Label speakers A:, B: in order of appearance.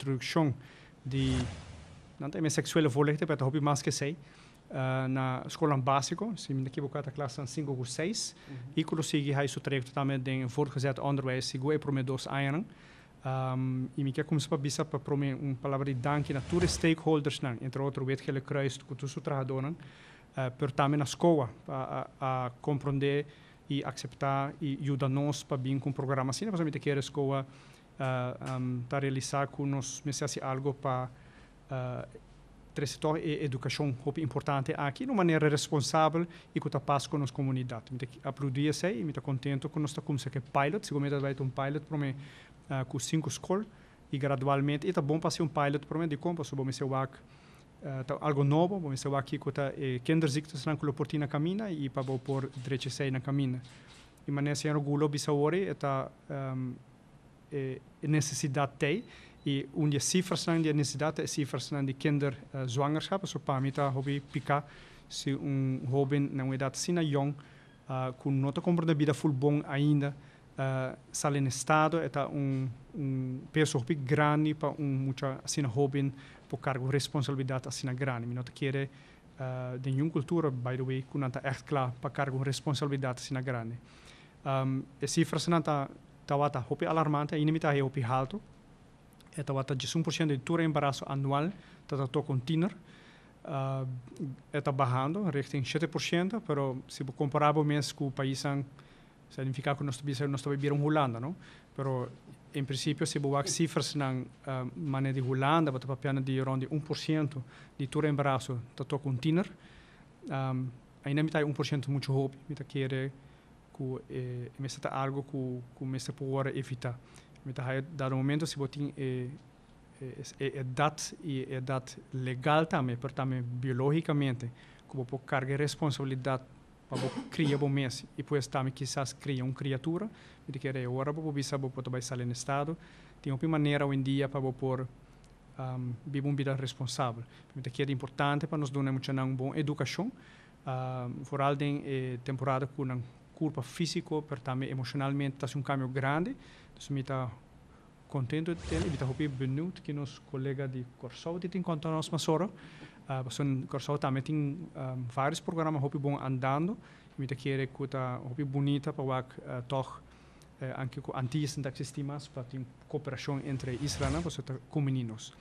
A: introduksjon de inte med sexuella våldtäkter, para hoppas mais que sei, uh, na escola básica, se me equivocar, a classe 5 ou 6, uhum. e consegui mhm. fazer isso trajecto também de voortgezet onderwijs, seguro e promedos anos. Ehm, um, e me quer começar para dizer para prometer uma palavra de danke a todos stakeholders, não entre outros, o que ele kruis, que tu sou trajador, uh, eh, per também na escola, a, a, a compreender e aceitar e ajudar nós para vir com um programa assim, Mas eu gente quer a escola uh, eh, um, para realizar que nós mexesse algo para uh, eh, tre setor e educação hope importante aqui de maneira responsável e que paz com nossa comunidade. Me aplaudia se e me com contente que nós estamos aqui pilot, seguramente vai ter um pilot para mim uh, eh, com cinco escolas e gradualmente e tá bom para ser um pilot para mim de como se vamos ser Uh, tá, algo novo, vamos ser aqui que está eh, kinderziekte são na portina caminha e para pôr direito na caminha. E maneira o orgulho, bisawori, está um, eh, necessidade tij. E onde é cifras zijn é? die é necessiteit, cifras zijn de kinder uh, eh, zwangerschap, so pamita hobby pica se um jovem na idade sina young uh, ah, com nota está comprando vida full bom ainda uh, ah, sai em estado está um, um peso grande para um muita sina jovem por cargo responsabilidade sina grande não te quer uh, ah, de nenhuma cultura by the way que não está claro para cargo responsabilidade sina grande um, e cifras não está tawata hopi alarmante inimita he hopi alto. e tawata 1% de tura embarazo anual tata toko tiner uh, está barrando richting 7% pero se compararmos com o país significa que nós nós viram Holanda não pero em princípio se boa cifras na uh, eh, maneira de Holanda bota papiana de rondi 1% de tura embarazo tata toko tiner um, ainda me tá 1% muito hopi me tá querer ku e mesta algo ku ku mesta po evitar. evita meta ha dar momento se botin e é, é dat e é dat legal também, mas também biologicamente, como por carga responsabilidade para criar bom mês e depois também quizás cria uma criatura, de que é hora para poder saber para trabalhar sair no estado, tem uma maneira hoje em dia para por um, viver uma vida responsável, porque que é importante para nos dar uma boa educação, um, por além temporada que não culpa físico, mas também emocionalmente está um caminho grande. Então, me está contente de ter, está bem benut que nosso colega de Corsol de tem contado nós mais hora. Uh, son ah, Corsol também tem um, ehm, vários programas hopi bons andando. Me está querendo que tá hopi bonita para o uh, toch anche anti sintaxis para ter cooperação entre Israel e os meninos.